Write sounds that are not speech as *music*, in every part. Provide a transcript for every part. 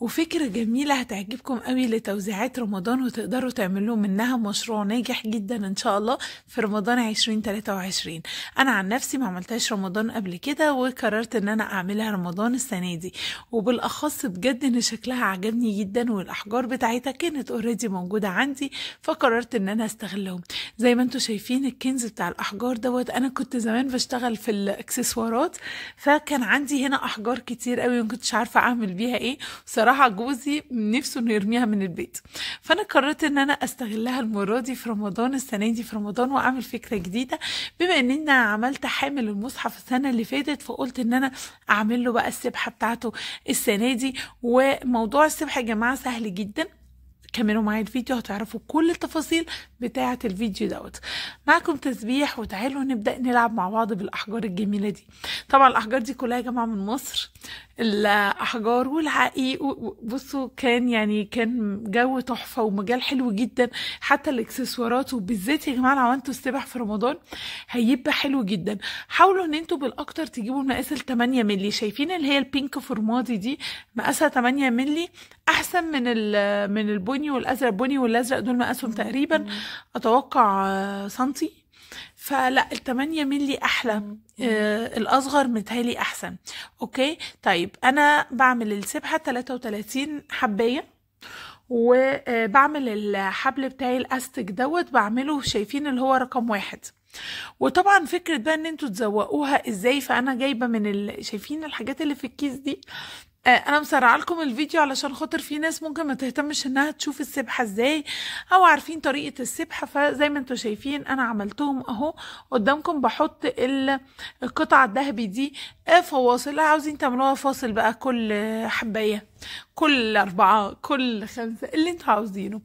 وفكرة جميلة هتعجبكم قوي لتوزيعات رمضان وتقدروا تعملوا منها مشروع ناجح جدا ان شاء الله في رمضان 2023 انا عن نفسي ما عملتهاش رمضان قبل كده وقررت ان انا اعملها رمضان السنة دي وبالاخص بجد ان شكلها عجبني جدا والاحجار بتاعتها كانت اوريدي موجودة عندي فقررت ان انا استغلهم زي ما انتوا شايفين الكنز بتاع الاحجار دوت انا كنت زمان بشتغل في الاكسسوارات فكان عندي هنا احجار كتير قوي ما كنتش عارفة اعمل بيها ايه صراحة بصراحه جوزي نفسه انه يرميها من البيت فانا قررت ان انا استغلها المره دي في رمضان السنه دي في رمضان واعمل فكره جديده بما ان انا عملت حامل المصحف السنه اللي فاتت فقلت ان انا اعمل له بقى السبحه بتاعته السنه دي وموضوع السبحه يا جماعه سهل جدا كملوا معايا الفيديو هتعرفوا كل التفاصيل بتاعة الفيديو دوت معكم تسبيح وتعالوا نبدأ نلعب مع بعض بالأحجار الجميلة دي طبعا الأحجار دي كلها يا جماعة من مصر الأحجار والعقيق بصوا كان يعني كان جو تحفة ومجال حلو جدا حتى الإكسسوارات وبالذات يا جماعة لو عملتوا السبح في رمضان هيبقى حلو جدا حاولوا ان انتوا بالأكتر تجيبوا مقاس ال 8 مللي شايفين اللي هي البينك فورمادي دي مقاسها 8 مللي احسن من من البني والازرق البني والازرق دول مقاسهم تقريبا اتوقع سنتي فلا التمانية ملي احلى آه الاصغر متهيألي احسن اوكي طيب انا بعمل السبحه 33 حبايه وبعمل الحبل بتاعي الاستك دوت بعمله شايفين اللي هو رقم واحد وطبعا فكرة بقى ان انتوا تزوقوها ازاي فانا جايبة من ال... شايفين الحاجات اللي في الكيس دي آه، انا مسرع لكم الفيديو علشان خاطر في ناس ممكن ما تهتمش انها تشوف السبحه ازاي او عارفين طريقه السبحه فزي ما انتم شايفين انا عملتهم اهو قدامكم بحط القطعه الذهبي دي آه، فواصل عاوزين تعملوها فاصل بقى كل حبايه كل أربعة كل خمسة اللي انتوا عاوزينه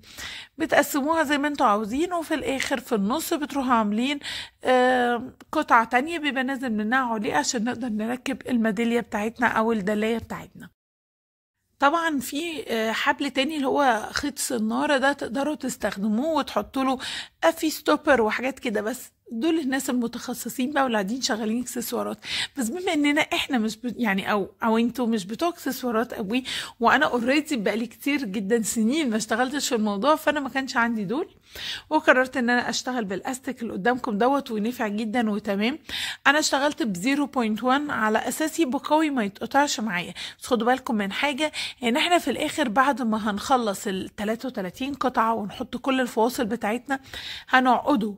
بتقسموها زي ما انتوا عاوزينه وفي الآخر في النص بتروحوا عاملين آه قطعة تانية بيبقى نازل منها عليه عشان نقدر نركب الميدالية بتاعتنا أو الدلاية بتاعتنا طبعا في آه، حبل تاني اللي هو خيط الصنارة ده تقدروا تستخدموه وتحطوا له افي آه، ستوبر وحاجات كده بس دول الناس المتخصصين بقى واللي قاعدين شغالين اكسسوارات بس بما اننا احنا مش يعني او او انتوا مش بتوع اكسسوارات قوي وانا اوريدي بقالي كتير جدا سنين ما اشتغلتش في الموضوع فانا ما كانش عندي دول وقررت ان انا اشتغل بالاستيك اللي قدامكم دوت ونفع جدا وتمام انا اشتغلت ب 0.1 على اساسي بقوي ما يتقطعش معايا بس خدوا بالكم من حاجه ان يعني احنا في الاخر بعد ما هنخلص ال 33 قطعه ونحط كل الفواصل بتاعتنا هنعقده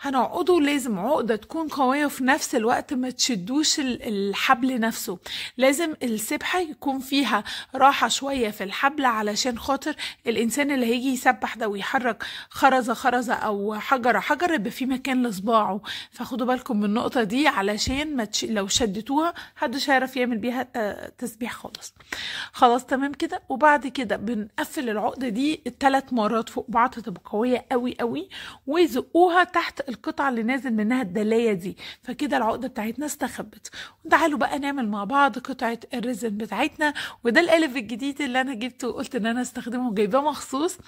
هنعقده لازم عقدة تكون قوية وفي نفس الوقت ما تشدوش الحبل نفسه لازم السبحة يكون فيها راحة شوية في الحبل علشان خاطر الإنسان اللي هيجي يسبح ده ويحرك خرزة خرزة أو حجرة حجرة يبقى في مكان لصباعه فخدوا بالكم من النقطة دي علشان ما تش... لو شدتوها محدش هيعرف يعمل بيها آه، تسبيح خالص خلاص تمام كده وبعد كده بنقفل العقدة دي التلات مرات فوق بعض تبقى قوية قوي قوي وزقوها تحت القطعه اللي نازل منها الدلايه دي فكده العقده بتاعتنا استخبت تعالوا بقى نعمل مع بعض قطعه الريزن بتاعتنا وده القالب الجديد اللي انا جبته وقلت ان انا استخدمه جايباه مخصوص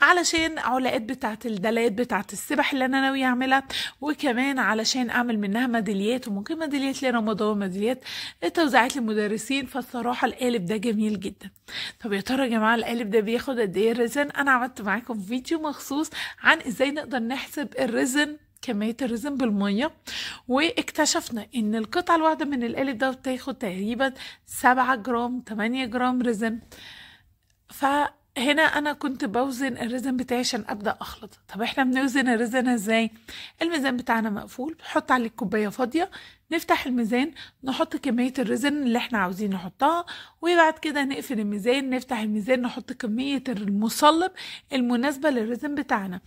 علشان علاقات بتاعه الدلايات بتاعه السبح اللي انا ناويه اعملها وكمان علشان اعمل منها ميداليات وممكن ميداليات لرمضان وميداليات توزيعات للمدرسين فالصراحه القالب ده جميل جدا طب يا ترى يا جماعه القالب ده بياخد قد ايه الريزن انا عملت معاكم فيديو مخصوص عن ازاي نقدر نحسب الريزن كمية الرزم بالمية واكتشفنا ان القطعة الواحدة من القالب ده بتاخد تقريبا سبعة جرام تمانية جرام رزم ف هنا انا كنت بوزن الريزن بتاعي عشان ابدا اخلط طب احنا بنوزن الريزن ازاي الميزان بتاعنا مقفول نحط عليه كوبايه فاضيه نفتح الميزان نحط كميه الريزن اللي احنا عاوزين نحطها وبعد كده نقفل الميزان نفتح الميزان نحط كميه المصلب المناسبه للريزن بتاعنا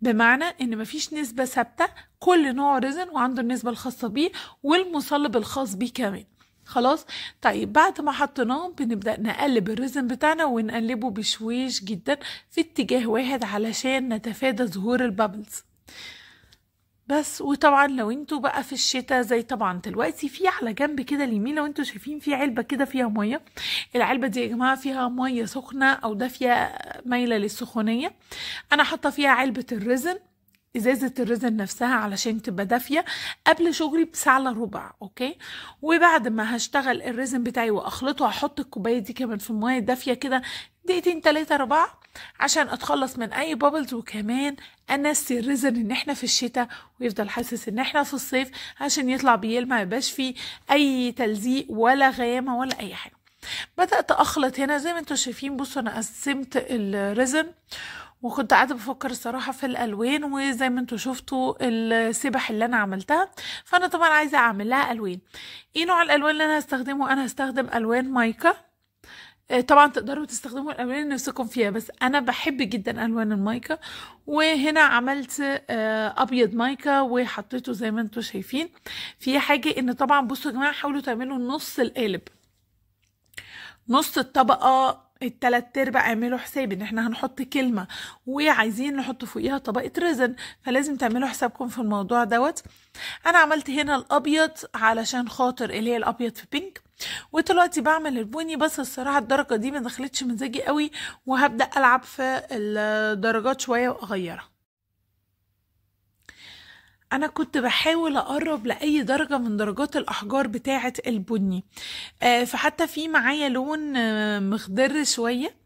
بمعنى ان مفيش نسبه ثابته كل نوع ريزن وعنده النسبه الخاصه بيه والمصلب الخاص بيه كمان خلاص طيب بعد ما حطيناهم بنبدأ نقلب الريزن بتاعنا ونقلبه بشويش جدا في اتجاه واحد علشان نتفادى ظهور البابلز بس وطبعا لو انتوا بقى في الشتاء زي طبعا دلوقتي في على جنب كده اليمين لو انتوا شايفين في علبه كده فيها ميه العلبه دي يا جماعه فيها ميه سخنه او دافيه مايله للسخونيه انا حاطه فيها علبه الرزن ازازه الرزن نفسها علشان تبقى دافيه قبل شغلي بساعه الا ربع اوكي وبعد ما هشتغل الرزن بتاعي واخلطه هحط الكوبايه دي كمان في الميه دافيه كده دقيقتين تلاتة أربعة عشان أتخلص من أي بابلز وكمان أنسي الريزن إن إحنا في الشتاء ويفضل حاسس إن إحنا في الصيف عشان يطلع بيلمع ميبقاش فيه أي تلزيق ولا غيامة ولا أي حاجة بدأت أخلط هنا زي ما انتوا شايفين بصوا أنا قسمت الريزن وكنت قاعدة بفكر الصراحة في الألوان وزي ما انتوا شفتوا السبح اللي أنا عملتها فأنا طبعا عايزة أعمل لها ألوان ايه نوع الألوان اللي أنا هستخدمه أنا هستخدم ألوان مايكا آه، طبعا تقدروا تستخدموا الالوان اللي نفسكم فيها بس انا بحب جدا الوان المايكا وهنا عملت آه، ابيض مايكا وحطيته زي ما انتم شايفين في حاجه ان طبعا بصوا يا جماعه حاولوا تعملوا نص القالب نص الطبقة التلات ارباع اعملوا حساب ان احنا هنحط كلمة وعايزين نحط فوقيها طبقة رزن فلازم تعملوا حسابكم في الموضوع دوت انا عملت هنا الابيض علشان خاطر اللي هي الابيض في بينك ودلوقتي بعمل البني بس الصراحة الدرجة دي ما دخلتش مزاجي قوي وهبدأ العب في الدرجات شوية واغيرها انا كنت بحاول اقرب لاي درجه من درجات الاحجار بتاعه البني آه، فحتى في معايا لون آه، مخضر شويه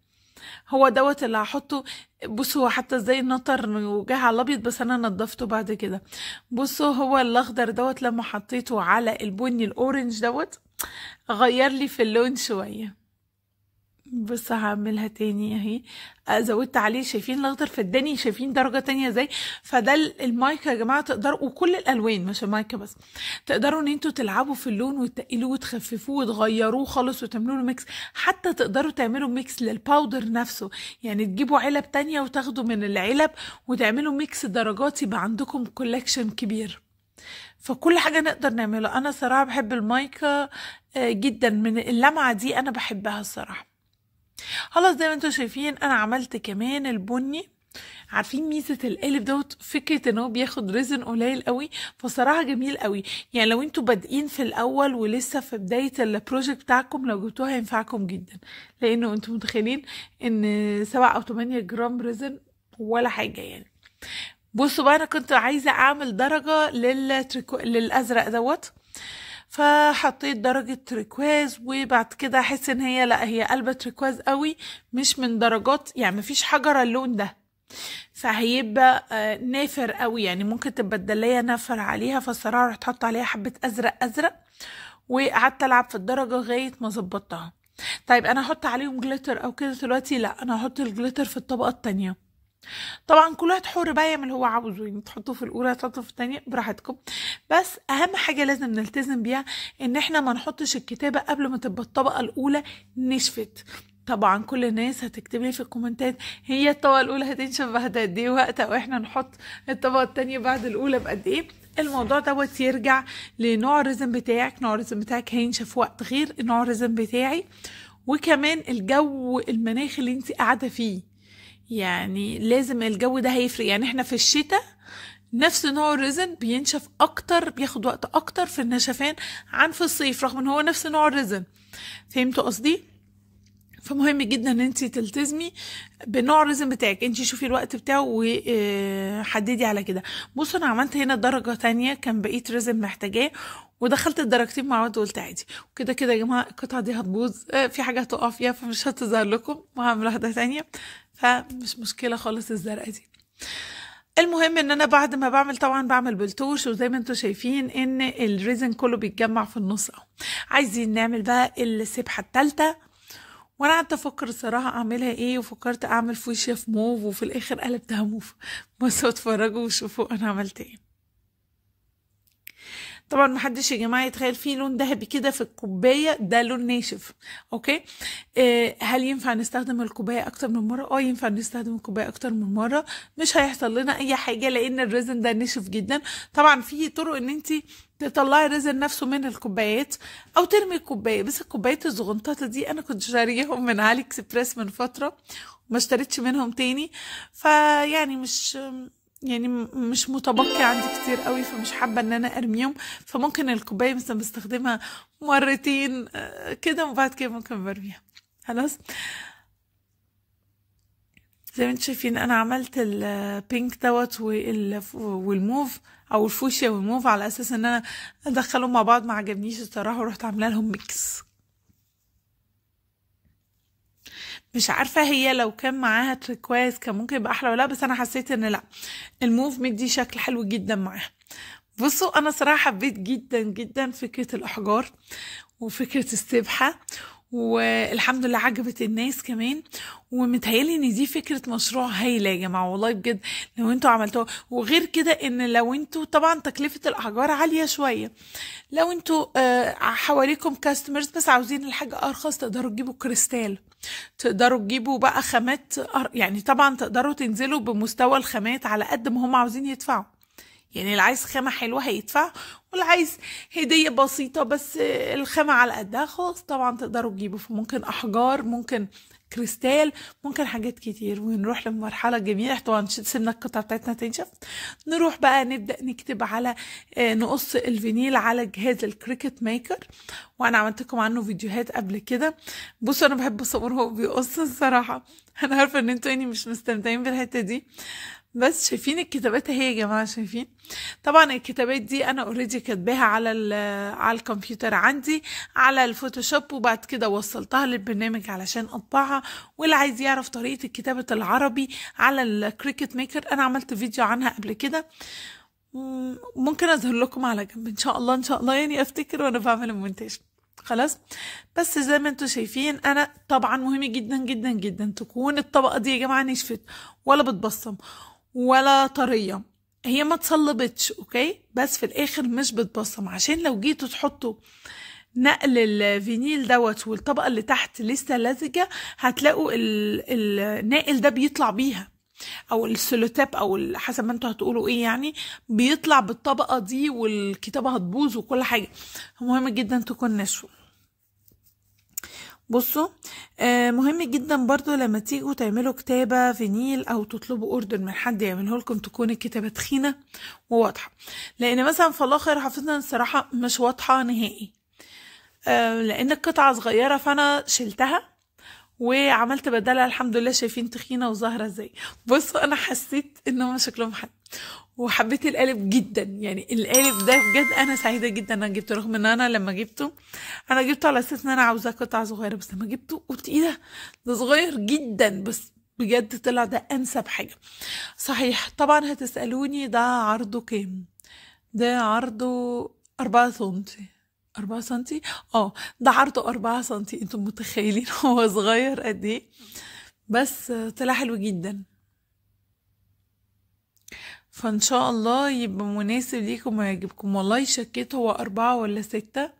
هو دوت اللي هحطه بصوا حتى ازاي نطر وجه على الابيض بس انا نضفته بعد كده بصوا هو الاخضر دوت لما حطيته على البني الاورنج دوت غير لي في اللون شويه بص هعملها تاني اهي آه، زودت عليه شايفين الاخضر فداني شايفين درجه تانية ازاي فده المايكا يا جماعه تقدروا وكل الالوان مش المايكا بس تقدروا ان انتوا تلعبوا في اللون وتقلوه وتخففوه وتغيروه خالص وتعملوا له ميكس حتى تقدروا تعملوا ميكس للباودر نفسه يعني تجيبوا علب تانية وتاخدوا من العلب وتعملوا ميكس درجات يبقى عندكم كولكشن كبير فكل حاجة نقدر نعملها أنا صراحة بحب المايكا آه، جدا من اللمعة دي أنا بحبها الصراحة خلاص زي ما انتم شايفين انا عملت كمان البني عارفين ميزه القالب دوت فكره ان هو بياخد ريزن قليل قوي فصراحه جميل قوي يعني لو انتوا بادئين في الاول ولسه في بدايه البروجكت بتاعكم لو جبتوها هينفعكم جدا لانه انتوا متخيلين ان 7 او 8 جرام ريزن ولا حاجه يعني بصوا بقى انا كنت عايزه اعمل درجه للتريكو للازرق دوت فحطيت درجة ريكواز وبعد كده احس ان هي لا هي قلبة ريكواز قوي مش من درجات يعني مفيش حجرة اللون ده فهيبقى آه، نافر قوي يعني ممكن تبقى الدلية نافر عليها فالصراحة رحت حط عليها حبة ازرق ازرق وقعدت العب في الدرجة لغاية ما ظبطتها طيب انا هحط عليهم جليتر او كده دلوقتي لا انا هحط الجليتر في الطبقة التانية طبعا كل واحد حر بقى يعمل اللي هو عاوزه يعني تحطوه في الاولى تحطوه في الثانيه براحتكم بس اهم حاجه لازم نلتزم بيها ان احنا ما نحطش الكتابه قبل ما تبقى الطبقه الاولى نشفت طبعا كل الناس هتكتب لي في الكومنتات هي الطبقه الاولى هتنشف بعد قد ايه وقت او احنا نحط الطبقه الثانيه بعد الاولى بقد ايه الموضوع دوت يرجع لنوع الرزم بتاعك نوع الرزم بتاعك هينشف وقت غير نوع الرزم بتاعي وكمان الجو المناخ اللي انت قاعده فيه يعني لازم الجو ده هيفرق يعني احنا في الشتاء نفس نوع الرزن بينشف اكتر بياخد وقت اكتر في النشفان عن في الصيف رغم ان هو نفس نوع الرزن فهمتوا قصدي فمهم جدا ان انت تلتزمي بنوع الرزن بتاعك انت شوفي الوقت بتاعه وحددي آه، على كده بصوا انا عملت هنا درجة تانية كان بقيت رزن محتاجاه ودخلت الدرجتين مع بعض وقلت عادي وكده كده يا جماعه القطعه دي هتبوظ آه، في حاجه هتقع فيها فمش هتظهر لكم وهعمل واحده تانية فمش مشكله خالص الزرقاء دي المهم ان انا بعد ما بعمل طبعا بعمل بلتوش وزي ما انتم شايفين ان الريزن كله بيتجمع في النص اهو عايزين نعمل بقى السبحه الثالثه وانا قعدت افكر الصراحه اعملها ايه وفكرت اعمل فوشيا في موف وفي الاخر قلبتها موف بس اتفرجوا وشوفوا انا عملت ايه طبعا محدش يا جماعه يتخيل فيه لون ذهبي كده في الكوبايه ده لون ناشف اوكي آه هل ينفع نستخدم الكوبايه اكتر من مره اه ينفع نستخدم الكوبايه اكتر من مره مش هيحصل لنا اي حاجه لان الريزن ده ناشف جدا طبعا في طرق ان انت تطلعي الريزن نفسه من الكوبايات او ترمي الكوبايه بس الكوبايات الزغنطاطة دي انا كنت شاريهم من علي اكسبريس من فتره ما اشتريتش منهم تاني فيعني مش يعني مش متبقي عندي كتير قوي فمش حابه ان انا ارميهم فممكن الكوبايه مثلا بستخدمها مرتين آه، كده وبعد كده ممكن برميها خلاص زي ما انتم شايفين انا عملت البينك دوت والموف او الفوشيا والموف على اساس ان انا ادخلهم مع بعض ما عجبنيش الصراحه ورحت عامله لهم ميكس مش عارفه هي لو كان معاها تركواز كان ممكن يبقى احلى ولا بس انا حسيت ان لا الموف مدي شكل حلو جدا معاها بصوا انا صراحه حبيت جدا جدا فكره الاحجار وفكره السبحه والحمد لله عجبت الناس كمان ومتهيالي ان دي فكره مشروع هايله يا جماعه والله بجد لو انتوا عملتوها وغير كده ان لو انتوا طبعا تكلفه الاحجار عاليه شويه لو انتوا آه، حواليكم كاستمرز بس عاوزين الحاجه ارخص تقدروا تجيبوا كريستال تقدروا تجيبوا بقى خامات يعني طبعا تقدروا تنزلوا بمستوى الخامات على قد ما هم عاوزين يدفعوا يعني اللي عايز خامة حلوة هيدفع واللي عايز هدية بسيطة بس الخامة على قدها خلاص طبعا تقدروا تجيبوا فممكن أحجار ممكن كريستال ممكن حاجات كتير ونروح لمرحلة جميلة طبعا سيبنا القطعة بتاعتنا تنشف نروح بقى نبدأ نكتب على آه، نقص الفينيل على جهاز الكريكت ميكر وانا عملت لكم عنه فيديوهات قبل كده بصوا انا بحب اصور هو بيقص الصراحة انا عارفة ان انتوا يعني مش مستمتعين بالحتة دي بس شايفين الكتابات اهي يا جماعه شايفين طبعا الكتابات دي انا اوريدي كاتباها على على الكمبيوتر عندي على الفوتوشوب وبعد كده وصلتها للبرنامج علشان اطبعها واللي عايز يعرف طريقه كتابه العربي على الكريكت ميكر انا عملت فيديو عنها قبل كده ممكن اظهر لكم على جنب ان شاء الله ان شاء الله يعني افتكر وانا بعمل المونتاج خلاص بس زي ما انتم شايفين انا طبعا مهم جدا جدا جدا تكون الطبقه دي يا جماعه نشفت ولا بتبصم ولا طرية هي ما تصلبتش اوكي بس في الاخر مش بتبصم عشان لو جيتوا تحطوا نقل الفينيل دوت والطبقة اللي تحت لسه لزجة هتلاقوا الناقل ده بيطلع بيها او السلوتاب او حسب ما انتوا هتقولوا ايه يعني بيطلع بالطبقه دي والكتابه هتبوظ وكل حاجه مهم جدا تكون نشفه بصوا آه مهم جدا برضو لما تيجوا تعملوا كتابة فينيل او تطلبوا اوردر من حد يعمله لكم تكون الكتابة تخينة وواضحة لان مثلا الاخر حفظنا الصراحة مش واضحة نهائي آه لان القطعة صغيرة فانا شلتها وعملت بدلها الحمد لله شايفين تخينة وظاهرة ازاي بصوا انا حسيت ان هم شكلهم حلو وحبيت القالب جدا يعني القالب ده بجد انا سعيده جدا انا جبته رغم ان انا لما جبته انا جبته على اساس ان انا عاوزاه قطعه صغيره بس لما جبته قلت ايه ده ده صغير جدا بس بجد طلع ده انسب حاجه صحيح طبعا هتسالوني ده عرضه كام ده عرضه أربعة سنتي 4 سنتي اه ده عرضه 4 سنتي انتم متخيلين *laughs* هو صغير قد ايه بس طلع حلو جدا فان شاء الله يبقى مناسب ليكم ويعجبكم والله شكيت هو أربعة ولا ستة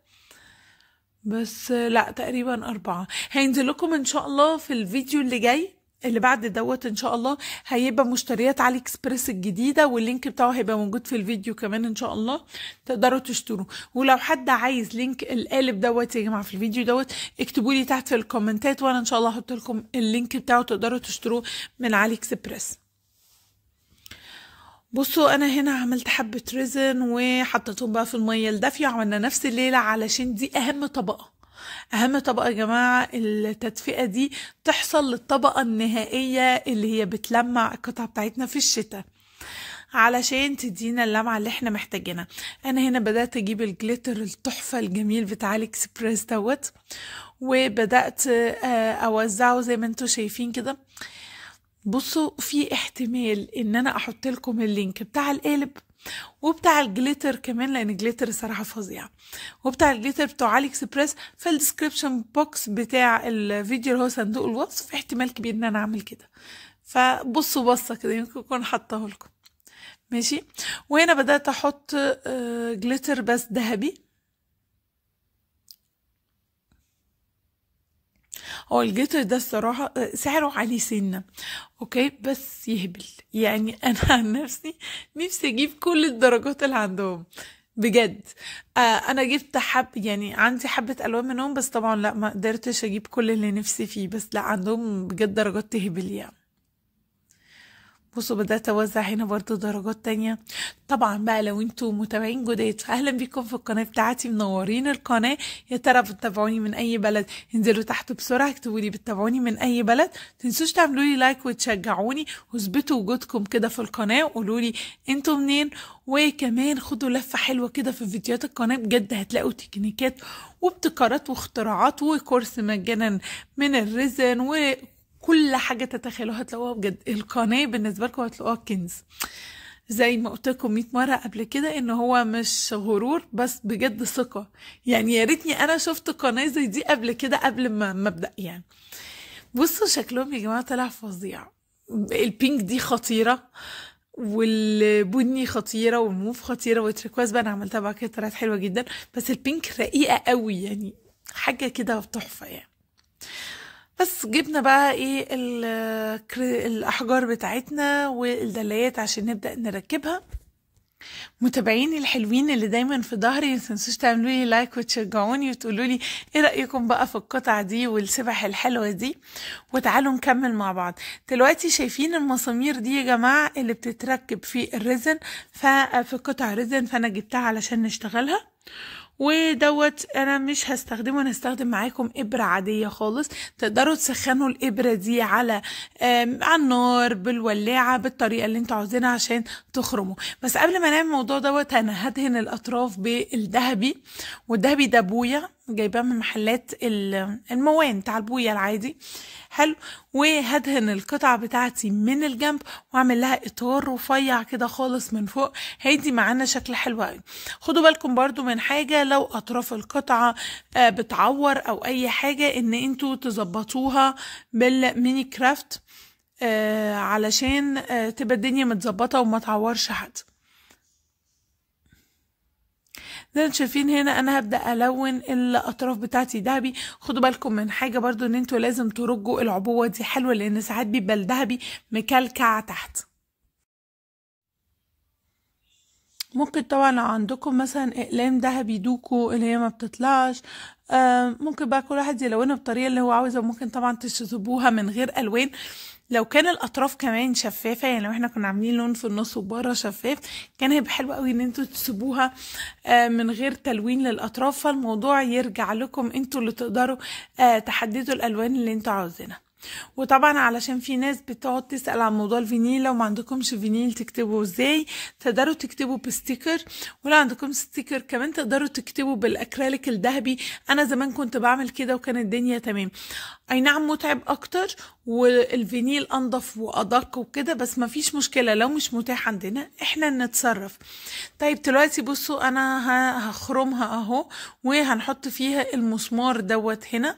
بس لا تقريبا أربعة هينزل لكم إن شاء الله في الفيديو اللي جاي اللي بعد دوت ان شاء الله هيبقى مشتريات علي اكسبريس الجديده واللينك بتاعه هيبقى موجود في الفيديو كمان ان شاء الله تقدروا تشتروه ولو حد عايز لينك القالب دوت يا جماعه في الفيديو دوت اكتبوا لي تحت في الكومنتات وانا ان شاء الله هحط لكم اللينك بتاعه تقدروا تشتروه من علي اكسبريس بصوا انا هنا عملت حبة ريزن وحطيتهم بقى في المية الدافية عملنا نفس الليلة علشان دي اهم طبقة اهم طبقة يا جماعة التدفئة دي تحصل للطبقة النهائية اللي هي بتلمع القطعة بتاعتنا في الشتاء علشان تدينا اللمعة اللي احنا محتاجينها انا هنا بدأت اجيب الجليتر التحفة الجميل بتاع الاكسبريس دوت وبدأت آه، اوزعه زي ما انتوا شايفين كده بصوا في احتمال ان انا احط لكم اللينك بتاع القالب وبتاع الجليتر كمان لان الجليتر صراحه فظيع وبتاع الجليتر بتاع علي اكسبريس في الديسكربشن بوكس بتاع الفيديو اللي هو صندوق الوصف احتمال كبير ان انا اعمل كده فبصوا بصه كده يمكن اكون حطاه لكم ماشي وهنا بدات احط آه، جليتر بس ذهبي هو اه الجيتر ده الصراحة آه، سعره عالي سنة اوكي بس يهبل يعني *laughs* انا عن نفسي نفسي اجيب كل الدرجات اللي عندهم بجد آه انا جبت حب يعني عندي حبه الوان منهم بس طبعا لا ما قدرتش اجيب كل اللي نفسي فيه بس لا عندهم بجد درجات تهبل يعني بصوا بدأت أوزع هنا برضو درجات تانية طبعا بقى لو انتوا متابعين جداد فأهلا بيكم في القناة بتاعتي منورين القناة يا ترى بتتابعوني من أي بلد انزلوا تحت بسرعة اكتبوا لي بتتابعوني من أي بلد تنسوش تعملوا لي لايك وتشجعوني واثبتوا وجودكم كده في القناة قولوا لي انتوا منين وكمان خدوا لفة حلوة كده في فيديوهات القناة بجد هتلاقوا تكنيكات وابتكارات واختراعات وكورس مجانا من الريزن و كل حاجه تتخيلوها هتلاقوها بجد القناه بالنسبه لكم هتلاقوها كنز زي ما قلت لكم 100 مره قبل كده ان هو مش غرور بس بجد ثقه يعني يا ريتني انا شفت قناه زي دي قبل كده قبل ما مبدا يعني بصوا شكلهم يا جماعه طلع فظيع البينك دي خطيره والبني خطيره والموف خطيره والتركواز بقى انا عملتها بعد كده طلعت حلوه جدا بس البينك رقيقه قوي يعني حاجه كده تحفه يعني بس جبنا بقى ايه الاحجار بتاعتنا والدلايات عشان نبدا نركبها متابعيني الحلوين اللي دايما في ظهري ما تنسوش تعملوا لي لايك وتشجعوني وتقولوا لي ايه رايكم بقى في القطعه دي والسبح الحلوه دي وتعالوا نكمل مع بعض دلوقتي شايفين المسامير دي يا جماعه اللي بتتركب في الريزن ففي قطع ريزن فانا جبتها علشان نشتغلها ودوت انا مش هستخدمه انا هستخدم معاكم ابره عاديه خالص تقدروا تسخنوا الابره دي على على النار بالولاعه بالطريقه اللي انتوا عاوزينها عشان تخرموا بس قبل ما نعمل الموضوع دوت انا هدهن الاطراف بالذهبي والذهبي ده ابويا جايباه من محلات الموان بتاع البويا العادي حلو وهدهن القطع بتاعتي من الجنب واعمل لها اطار رفيع كده خالص من فوق هيدي معانا شكل حلو قوي خدوا بالكم برضو من حاجه لو اطراف القطعه آه، بتعور او اي حاجه ان انتوا تظبطوها بالميني كرافت آه، علشان آه، تبقى الدنيا متظبطه وما تعورش حد زي ما انتم شايفين هنا انا هبدا الون الاطراف بتاعتي دهبي خدوا بالكم من حاجه برضو ان انتوا لازم ترجوا العبوه دي حلوه لان ساعات بيبقى دهبي مكلكع تحت ممكن طبعا لو عندكم مثلا اقلام دهبي دوكو اللي هي ما بتطلعش آه، ممكن بقى كل واحد يلونها بطريقه اللي هو عاوزها ممكن طبعا تشطبوها من غير الوان لو كان الاطراف كمان شفافه يعني لو احنا كنا عاملين لون في النص وبره شفاف كان هيبقى حلو قوي ان انتوا تسيبوها آه، من غير تلوين للاطراف فالموضوع يرجع لكم انتوا اللي تقدروا آه، تحددوا الالوان اللي انتوا عاوزينها وطبعا علشان في ناس بتقعد تسأل عن موضوع الفينيل لو ما عندكمش فينيل تكتبوا ازاي تقدروا تكتبوا بستيكر ولو عندكم ستيكر كمان تقدروا تكتبوا بالاكريليك الذهبي انا زمان كنت بعمل كده وكانت الدنيا تمام اي نعم متعب اكتر والفينيل انضف وادق وكده بس ما فيش مشكله لو مش متاح عندنا احنا نتصرف طيب دلوقتي بصوا انا هخرمها اهو وهنحط فيها المسمار دوت هنا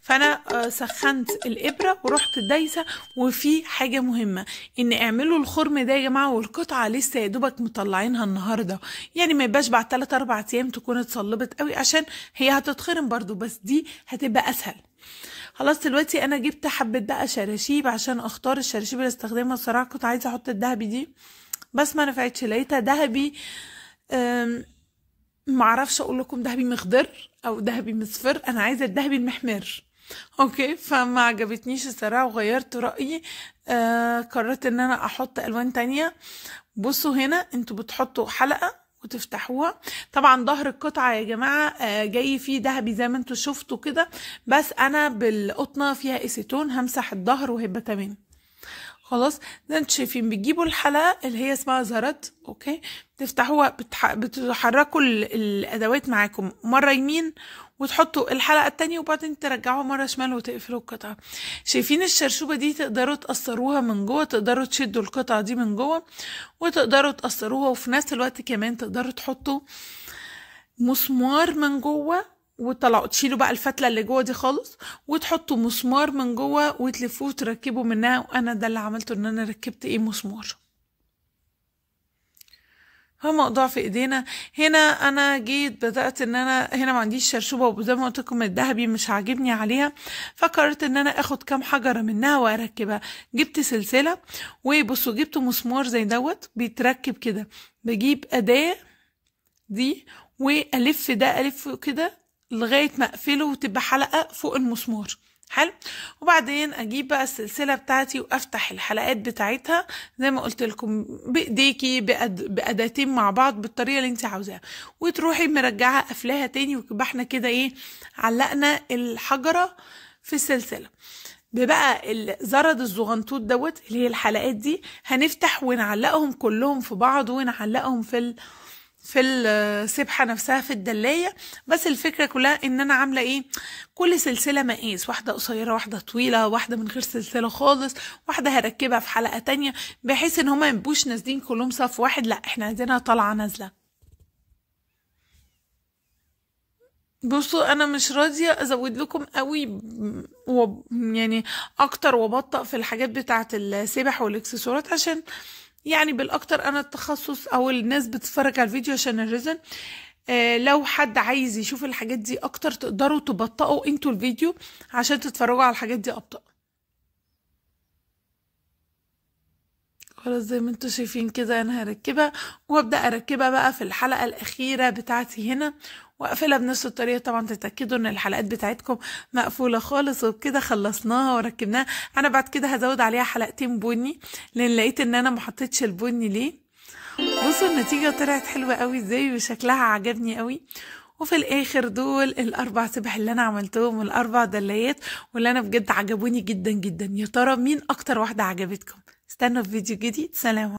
فانا آه، سخنت الابره ورحت دايسه وفي حاجه مهمه ان اعملوا الخرم ده يا جماعه والقطعه لسه يا دوبك مطلعينها النهارده يعني ما يبقاش بعد 3 4 ايام تكون اتصلبت قوي عشان هي هتتخرم برضو بس دي هتبقى اسهل خلاص دلوقتي انا جبت حبه بقى شراشيب عشان اختار الشراشيب اللي استخدمها الصراحه كنت عايزه احط الذهبي دي بس ما نفعتش لقيتها ذهبي معرفش اقول لكم دهبي مخضر او ذهبي مصفر انا عايزه الذهبي المحمر اوكي فما عجبتنيش الصراحه وغيرت رايي آه قررت ان انا احط الوان تانية بصوا هنا انتوا بتحطوا حلقه وتفتحوها طبعا ظهر القطعه يا جماعه آه جاي فيه ذهبي زي ما انتوا شفتوا كده بس انا بالقطنه فيها اسيتون همسح الظهر وهيبقى تمام خلاص ده انتوا شايفين بتجيبوا الحلقه اللي هي اسمها زرد اوكي بتفتحوها بتح... بتحركوا ال... الادوات معاكم مره يمين وتحطوا الحلقه التانية وبعدين ترجعوها مره شمال وتقفلوا القطعه شايفين الشرشوبه دي تقدروا تقصروها من جوه تقدروا تشدوا القطعه دي من جوه وتقدروا تقصروها وفي نفس الوقت كمان تقدروا تحطوا مسمار من جوه وتطلعوا تشيلوا بقى الفتله اللي جوه دي خالص وتحطوا مسمار من جوه وتلفوه وتركبوا منها وانا ده اللي عملته ان انا ركبت ايه مسمار هو موضوع في ايدينا هنا انا جيت بدات ان انا هنا ما عنديش شرشوبه وزي ما قلت لكم الذهبي مش عاجبني عليها فقررت ان انا اخد كام حجره منها واركبها جبت سلسله وبصوا جبت مسمار زي دوت بيتركب كده بجيب اداه دي والف ده الف كده لغاية ما اقفله وتبقى حلقة فوق المسمار حلو وبعدين اجيب بقى السلسله بتاعتي وافتح الحلقات بتاعتها زي ما قلت لكم بايديكي بأد... باداتين مع بعض بالطريقه اللي انت عاوزاها وتروحي مرجعه قافلاها تاني ويبقى احنا كده ايه علقنا الحجره في السلسله ببقى الزرد الزغنطوط دوت اللي هي الحلقات دي هنفتح ونعلقهم كلهم في بعض ونعلقهم في ال... في السبحة نفسها في الدلاية بس الفكرة كلها ان انا عاملة ايه كل سلسلة مقاس واحدة قصيرة واحدة طويلة واحدة من غير سلسلة خالص واحدة هركبها في حلقة تانية بحيث ان هما يبوش نازلين كلهم صف واحد لا احنا عايزينها طالعة نازلة بصوا انا مش راضيه ازود لكم قوي و... يعني اكتر وابطأ في الحاجات بتاعه السبح والاكسسوارات عشان يعني بالاكتر انا التخصص او الناس بتتفرج على الفيديو عشان الريزن آه لو حد عايز يشوف الحاجات دي اكتر تقدروا تبطئوا انتوا الفيديو عشان تتفرجوا على الحاجات دي ابطأ خلاص زي ما انتم شايفين كده انا هركبها وابدا اركبها بقى في الحلقه الاخيره بتاعتي هنا واقفلها بنفس الطريقه طبعا تتاكدوا ان الحلقات بتاعتكم مقفوله خالص وبكده خلصناها وركبناها انا بعد كده هزود عليها حلقتين بني لان لقيت ان انا ما حطيتش البني ليه بصوا النتيجه طلعت حلوه قوي ازاي وشكلها عجبني قوي وفي الاخر دول الاربع سبح اللي انا عملتهم والاربع دلايات واللي انا بجد عجبوني جدا جدا يا ترى مين اكتر واحده عجبتكم استنوا في فيديو جديد سلام